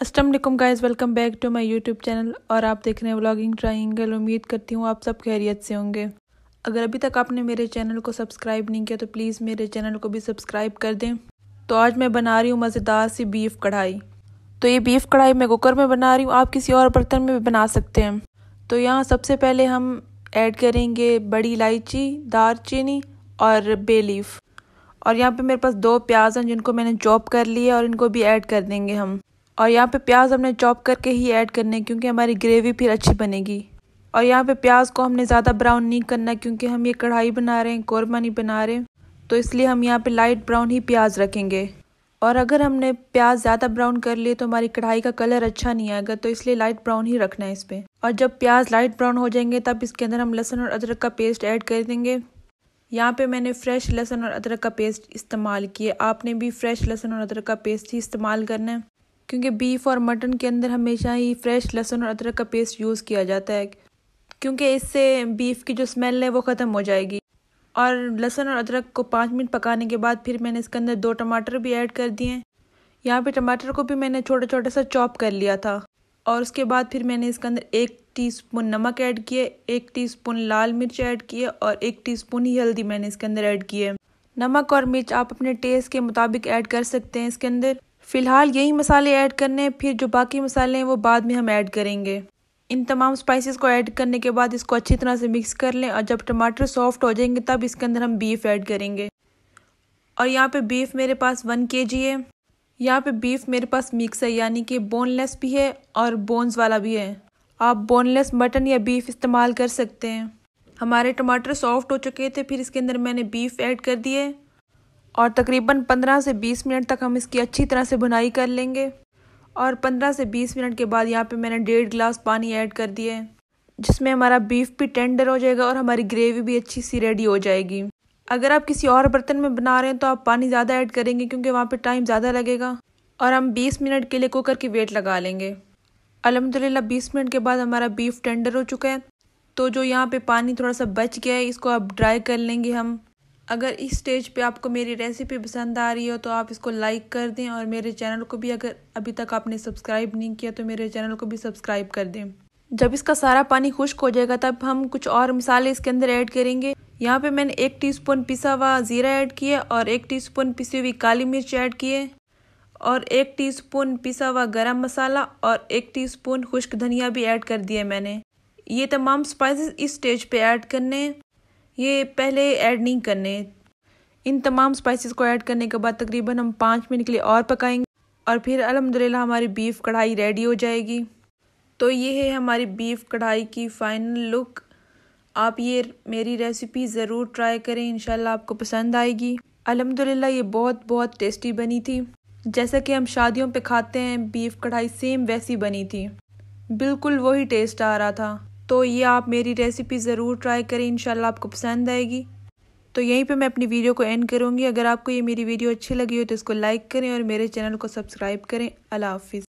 Aslam guys welcome back to my YouTube channel और आप देख रहे हैं व्लॉगिंग ट्राइंगल उम्मीद करती हूँ आप सब खैरियत से होंगे अगर अभी तक आपने मेरे चैनल को सब्सक्राइब नहीं किया तो प्लीज़ मेरे चैनल को भी सब्सक्राइब कर दें तो आज मैं बना रही हूँ मज़ेदार सी बीफ कढ़ाई तो ये बीफ कढ़ाई मैं कुकर में बना रही हूँ आप किसी और बर्तन में भी बना सकते हैं तो यहाँ सबसे पहले हम ऐड करेंगे बड़ी इलायची दार और बे लीफ और यहाँ पर मेरे पास दो प्याज हैं जिनको मैंने चॉप कर लिया और इनको भी ऐड कर देंगे हम और यहाँ पे प्याज हमने चॉप करके ही ऐड करने क्योंकि हमारी ग्रेवी फिर अच्छी बनेगी और यहाँ पे प्याज को हमने ज़्यादा ब्राउन नहीं करना क्योंकि हम ये कढ़ाई बना रहे हैं कौरमा नहीं बना रहे तो इसलिए हम यहाँ पे लाइट ब्राउन ही प्याज रखेंगे और अगर हमने प्याज ज़्यादा ब्राउन कर लिए तो हमारी कढ़ाई का कलर अच्छा नहीं आएगा तो इसलिए लाइट ब्राउन ही रखना है इस पर और जब प्याज लाइट ब्राउन हो जाएंगे तब इसके अंदर हम लहसुन और अदरक का पेस्ट ऐड कर देंगे यहाँ पे मैंने फ्रेश लहसुन और अदरक का पेस्ट इस्तेमाल किया आपने भी फ्रेश लहसुन और अदरक का पेस्ट ही इस्तेमाल करना है क्योंकि बीफ और मटन के अंदर हमेशा ही फ्रेश लहसुन और अदरक का पेस्ट यूज़ किया जाता है क्योंकि इससे बीफ की जो स्मेल है वो ख़त्म हो जाएगी और लहसुन और अदरक को पाँच मिनट पकाने के बाद फिर मैंने इसके अंदर दो टमाटर भी ऐड कर दिए यहाँ पे टमाटर को भी मैंने छोटा छोटा सा चॉप कर लिया था और उसके बाद फिर मैंने इसके अंदर एक टीस्पून नमक ऐड किए एक टीस्पून लाल मिर्च ऐड किए और एक टीस्पून ही हल्दी मैंने इसके अंदर ऐड किए नमक और मिर्च आप अपने टेस्ट के मुताबिक ऐड कर सकते हैं इसके अंदर फ़िलहाल यही मसाले ऐड करने हैं फिर जो बाकी मसाले हैं वो बाद में हम ऐड करेंगे इन तमाम स्पाइसेस को ऐड करने के बाद इसको अच्छी तरह से मिक्स कर लें और जब टमाटर सॉफ्ट हो जाएंगे तब इसके अंदर हम बीफ ऐड करेंगे और यहाँ पे बीफ मेरे पास वन के जी है यहाँ पे बीफ मेरे पास मिक्स है यानी कि बोनलेस भी है और बोन्स वाला भी है आप बोनलेस मटन या बीफ इस्तेमाल कर सकते हैं हमारे टमाटर सॉफ्ट हो चुके थे फिर इसके अंदर मैंने बीफ ऐड कर दिए और तकरीबन 15 से 20 मिनट तक हम इसकी अच्छी तरह से भुनाई कर लेंगे और 15 से 20 मिनट के बाद यहाँ पे मैंने डेढ़ गिलास पानी ऐड कर दिया है जिसमें हमारा बीफ भी टेंडर हो जाएगा और हमारी ग्रेवी भी अच्छी सी रेडी हो जाएगी अगर आप किसी और बर्तन में बना रहे हैं तो आप पानी ज़्यादा ऐड करेंगे क्योंकि वहाँ पे टाइम ज़्यादा लगेगा और हम 20 मिनट के लिए कुकर की वेट लगा लेंगे अलहमदिल्ला 20 मिनट के बाद हमारा बीफ टेंडर हो चुका है तो जो यहाँ पे पानी थोड़ा सा बच गया है इसको अब ड्राई कर लेंगे हम अगर इस स्टेज पे आपको मेरी रेसिपी पसंद आ रही हो तो आप इसको लाइक कर दें और मेरे चैनल को भी अगर अभी तक आपने सब्सक्राइब नहीं किया तो मेरे चैनल को भी सब्सक्राइब कर दें जब इसका सारा पानी खुश्क हो जाएगा तब हम कुछ और मसाले इसके अंदर ऐड करेंगे यहाँ पे मैंने एक टीस्पून पिसा हुआ ज़ीरा ऐड किया और एक टीस्पून पिसी हुई काली मिर्च ऐड किए और एक टीस्पून पिसा हुआ गरम मसाला और एक टीस्पून खुश्क धनिया भी ऐड कर दिया मैंने ये तमाम स्पाइसेस इस स्टेज पे ऐड करने हैं ये पहले ऐड नहीं करने इन तमाम स्पाइसेस को ऐड करने के बाद तकरीबन हम पाँच मिनट के लिए और पकाएंगे और फिर अलहमदिल्ला हमारी बीफ़ कढ़ाई रेडी हो जाएगी तो ये है हमारी बीफ़ कढ़ाई की फ़ाइनल लुक आप ये मेरी रेसिपी ज़रूर ट्राई करें इन आपको पसंद आएगी अलहमदिल्ला ये बहुत बहुत टेस्टी बनी थी जैसा कि हम शादियों पे खाते हैं बीफ कढ़ाई सेम वैसी बनी थी बिल्कुल वही टेस्ट आ रहा था तो ये आप मेरी रेसिपी ज़रूर ट्राई करें इन आपको पसंद आएगी तो यहीं पे मैं अपनी वीडियो को एंड करूँगी अगर आपको ये मेरी वीडियो अच्छी लगी हो तो इसको लाइक करें और मेरे चैनल को सब्सक्राइब करें अल्लाह हाफिज़